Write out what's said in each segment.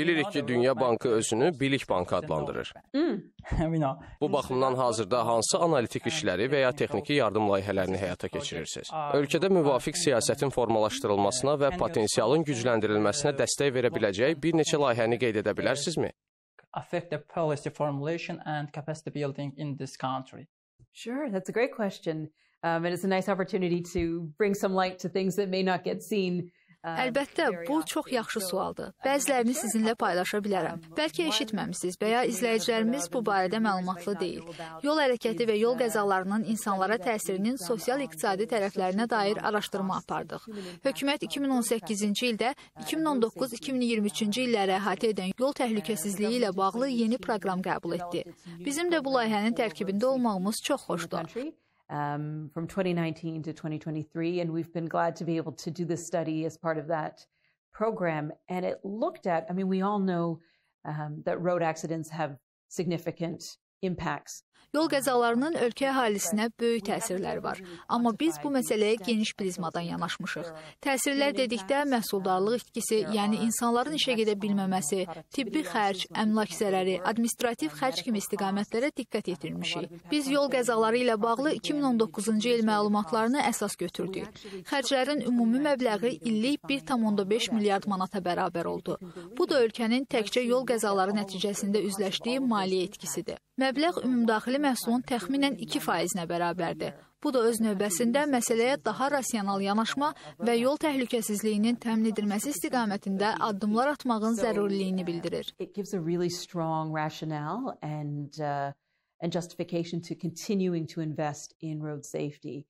Bilirik ki, Dünya Bankı özünü bilik bankı adlandırır. Bu baxımdan hazırda hansı analitik işləri və ya texniki yardım layihələrini həyata keçirirsiniz? Ölkədə müvafiq siyasətin formalaşdırılmasına və potensialın gücləndirilməsinə dəstək verə biləcək bir neçə layihəni qeyd edə bilərsinizmi? affect the policy formulation and capacity building in this country? Sure, that's a great question. Um, and it's a nice opportunity to bring some light to things that may not get seen Əlbəttə, bu çox yaxşı sualdır. Bəzilərini sizinlə paylaşa bilərəm. Bəlkə eşitməmisiniz və ya izləyicilərimiz bu barədə məlumatlı deyil. Yol hərəkəti və yol qəzalarının insanlara təsirinin sosial-iqtisadi tərəflərinə dair araşdırma apardıq. Hökumət 2018-ci ildə 2019-2023-cü illəri əhatə edən yol təhlükəsizliyi ilə bağlı yeni proqram qəbul etdi. Bizim də bu layihənin tərkibində olmağımız çox xoşdur. Um, from 2019 to 2023. And we've been glad to be able to do this study as part of that program. And it looked at, I mean, we all know um, that road accidents have significant impacts. Yol qəzalarının ölkə əhalisinə böyük təsirləri var. Amma biz bu məsələyə geniş prizmadan yanaşmışıq. Təsirlər dedikdə məhsuldarlıq itkisi, yəni insanların işə gedə bilməməsi, tibbi xərc, əmlak zərəri, administrativ xərc kimi istiqamətlərə diqqət yetirmişik. Biz yol qəzaları ilə bağlı 2019-cu il məlumatlarını əsas götürdük. Xərclərin ümumi məbləği illik 1,5 milyard manata bərabər oldu. Bu da ölkənin təkcə yol qəzaları nəticəsində üzləşdiyi maliyyə itkisidir. Məbləğ ümumdaxili məhsulun təxminən 2%-nə bərabərdir. Bu da öz növbəsində məsələyə daha rasional yanaşma və yol təhlükəsizliyinin təmin edilməsi istiqamətində addımlar atmağın zəruriliyini bildirir. Uh, and justification to continuing to invest in road safety.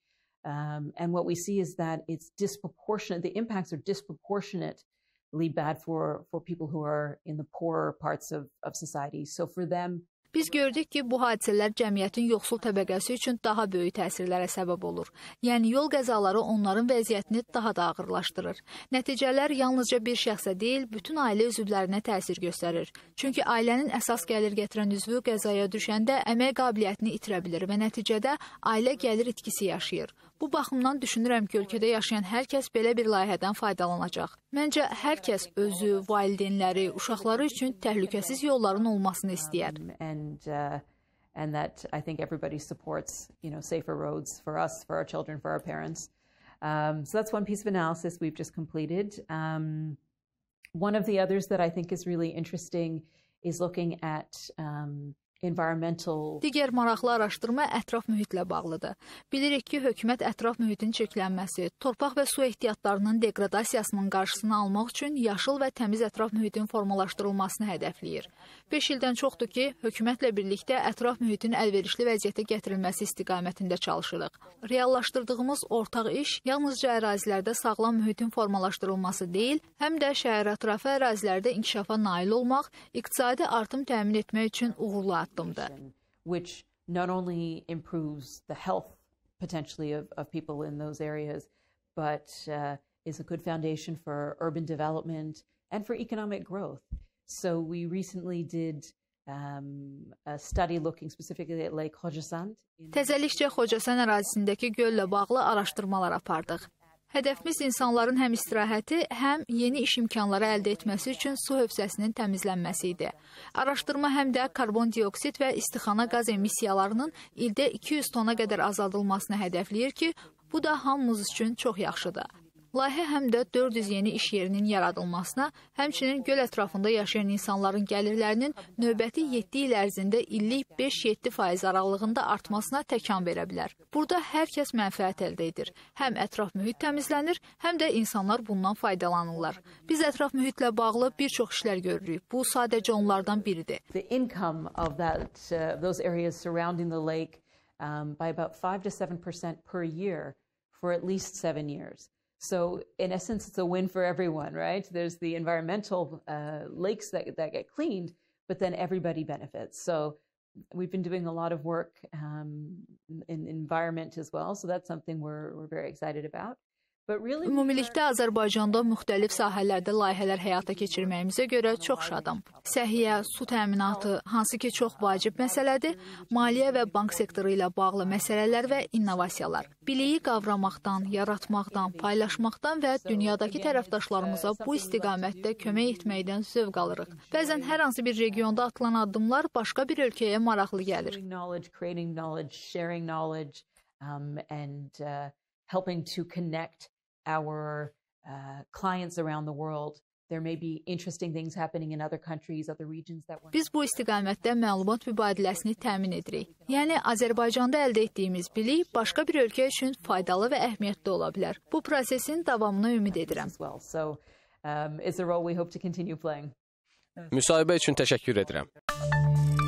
Um, and what we see is that it's disproportionate, the impacts are disproportionately bad for, for people who are in the poorer parts of, of society. So for them, Biz gördük ki, bu hadisələr cəmiyyətin yoxsul təbəqəsi üçün daha böyük təsirlərə səbəb olur. Yəni yol qəzaları onların vəziyyətini daha da ağırlaşdırır. Nəticələr yalnızca bir şəxsə deyil, bütün ailə üzvlərinə təsir göstərir. Çünki ailənin əsas gəlir gətirən üzvü qəzaya düşəndə əmək qabiliyyətini itirə bilir və nəticədə ailə gəlir itkisi yaşayır. Bu baxımdan düşünürəm ki, ölkədə yaşayan hər kəs belə bir layihədən faydalanacaq. Məncə hər kəs özü, valideynləri, uşaqları üçün təhlükəsiz yolların olmasını istəyər. Um, and, uh, and that I think everybody supports, you know, safer roads for us, for our children, for our parents. Um, so that's one piece of analysis we've just completed. Um, one of the others that I think is really interesting is looking at um, environmental Digər maraqlı araşdırma ətraf mühitlə bağlıdır. Bilirik ki, hökumət ətraf mühitin çirklənməsi, torpaq və su ehtiyatlarının degradasiyasının qarşısını almaq üçün yaşıl və təmiz ətraf mühitin formalaşdırılmasını hədəfləyir. 5 ildən çoxdur ki, hökumətlə birlikdə ətraf mühitin əlverişli vəziyyətə gətirilməsi istiqamətində çalışırıq. Reallaşdırdığımız ortaq iş yalnızca ərazilərdə sağlam mühitin formalaşdırılması deyil, həm də şəhərətrafı ərazilərdə inkişafa nail olmaq, iqtisadi artım təmin etmək üçün uğurlu Which not only improves the health potentially of, of people in those areas, but uh, is a good foundation for urban development and for economic growth. So we recently did Tezelikçe Xocəsən arazisindeki gölle bağlı araşdırmalar apardıq. Hədəfimiz insanların həm istirahəti, həm yeni iş imkanları əldə etməsi üçün su hövzəsinin təmizlənməsi idi. Araşdırma həm də karbon dioksid və istixana qaz emissiyalarının ildə 200 tona qədər azaldılmasını hədəfləyir ki, bu da hamımız üçün çox yaxşıdır. Layihə həm də 400 yeni iş yerinin yaradılmasına, həmçinin göl ətrafında yaşayan insanların gəlirlərinin növbəti 7 il ərzində illik 5-7% aralığında artmasına təkan verə bilər. Burada hər kəs mənfəət əldə edir. Həm ətraf mühit təmizlənir, həm də insanlar bundan faydalanırlar. Biz ətraf mühitlə bağlı bir çox işlər görürük. Bu sadəcə onlardan biridir. The income of that uh, those areas surrounding the lake um, by about 5 to 7% per year for at least 7 years. So in essence, it's a win for everyone, right? There's the environmental uh, lakes that, that get cleaned, but then everybody benefits. So we've been doing a lot of work um, in environment as well. So that's something we're, we're very excited about. Ümumilikdə uh, Azərbaycanda müxtəlif sahələrdə layihələr həyata keçirməyimizə görə çox şadam. Səhiyyə, su təminatı, hansı ki çox vacib məsələdir, maliyyə və bank sektoru ilə bağlı məsələlər və innovasiyalar. Biliyi qavramaqdan, yaratmaqdan, paylaşmaqdan və dünyadakı tərəfdaşlarımıza bu istiqamətdə kömək etməkdən zövq alırıq. Bəzən hər hansı bir regionda atılan addımlar başqa bir ölkəyə maraqlı gəlir. um, and uh, helping to connect our uh, clients around the world Biz bu istiqamətdə məlumat mübadiləsini təmin edirik. Yəni Azərbaycanda əldə etdiyimiz bilik başqa bir ölkə üçün faydalı və əhəmiyyətli ola bilər. Bu prosesin davamına ümid edirəm. Um, Müsahibə üçün təşəkkür edirəm.